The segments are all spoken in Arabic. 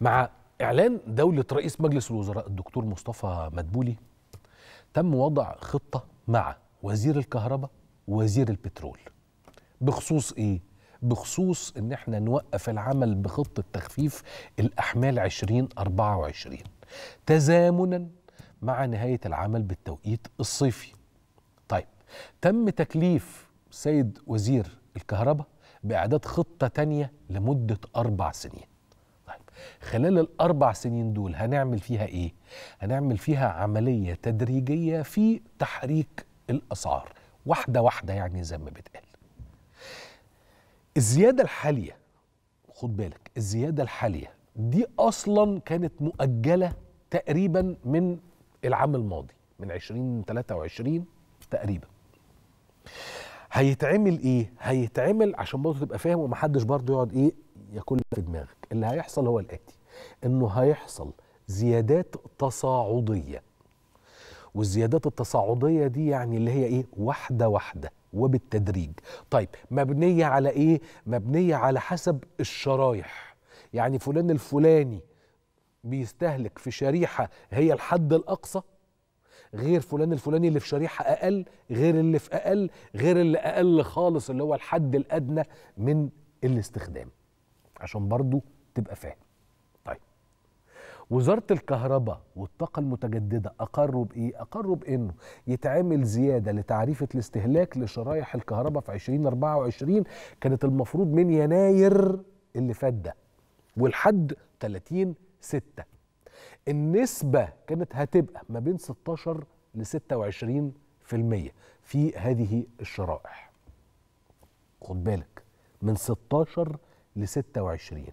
مع إعلان دولة رئيس مجلس الوزراء الدكتور مصطفى مدبولي تم وضع خطة مع وزير الكهرباء وزير البترول بخصوص إيه؟ بخصوص إن احنا نوقف العمل بخطة تخفيف الأحمال 2024 تزامنا مع نهاية العمل بالتوقيت الصيفي طيب تم تكليف سيد وزير الكهرباء بإعداد خطة تانية لمدة أربع سنين خلال الأربع سنين دول هنعمل فيها إيه؟ هنعمل فيها عملية تدريجية في تحريك الأسعار واحدة واحدة يعني زي ما بتقال الزيادة الحالية خد بالك الزيادة الحالية دي أصلا كانت مؤجلة تقريبا من العام الماضي من 2023 تقريبا هيتعمل ايه هيتعمل عشان برضه تبقى فاهم ومحدش برضه يقعد ايه ياكل في دماغك اللي هيحصل هو الاتي انه هيحصل زيادات تصاعديه والزيادات التصاعديه دي يعني اللي هي ايه واحده واحده وبالتدريج طيب مبنيه على ايه مبنيه على حسب الشرايح يعني فلان الفلاني بيستهلك في شريحه هي الحد الاقصى غير فلان الفلاني اللي في شريحه اقل غير اللي في اقل غير اللي اقل خالص اللي هو الحد الادنى من الاستخدام عشان برضو تبقى فاهم وزاره الكهرباء والطاقه المتجدده اقروا بايه؟ اقروا بانه يتعمل زياده لتعريفه الاستهلاك لشرايح الكهرباء في 2024 كانت المفروض من يناير اللي فات ده ولحد 30 6 النسبه كانت هتبقى ما بين 16 ل 26% في هذه الشرائح. خد بالك من 16 ل 26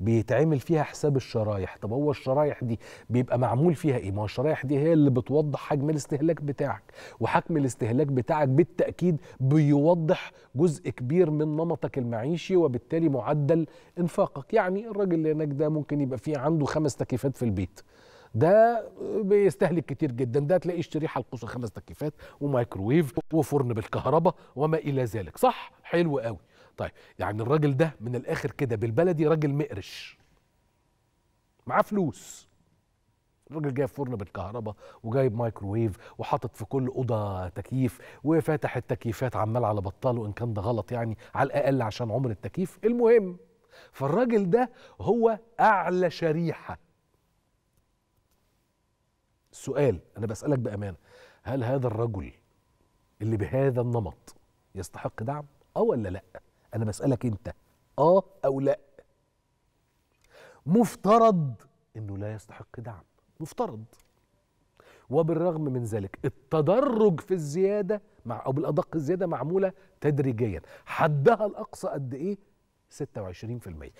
بيتعمل فيها حساب الشرايح طب هو الشرايح دي بيبقى معمول فيها ايه ما هو الشرايح دي هي اللي بتوضح حجم الاستهلاك بتاعك وحجم الاستهلاك بتاعك بالتاكيد بيوضح جزء كبير من نمطك المعيشي وبالتالي معدل انفاقك يعني الراجل اللي هناك ده ممكن يبقى فيه عنده خمس تكييفات في البيت ده بيستهلك كتير جدا ده تلاقيه الشريحه حلقوس خمس تكييفات ومايكروويف وفرن بالكهرباء وما الى ذلك صح حلو قوي طيب يعني الراجل ده من الاخر كده بالبلدي راجل مقرش معاه فلوس الراجل جايب فرن بالكهرباء وجايب مايكروويف وحاطط في كل اوضه تكييف وفاتح التكييفات عمال على بطال وان كان ده غلط يعني على الاقل عشان عمر التكييف المهم فالراجل ده هو اعلى شريحه السؤال انا بسالك بامانه هل هذا الرجل اللي بهذا النمط يستحق دعم اه ولا لا انا بسالك انت اه او لا مفترض انه لا يستحق دعم مفترض وبالرغم من ذلك التدرج في الزياده مع او بالادق الزياده معموله تدريجيا حدها الاقصى قد ايه 26%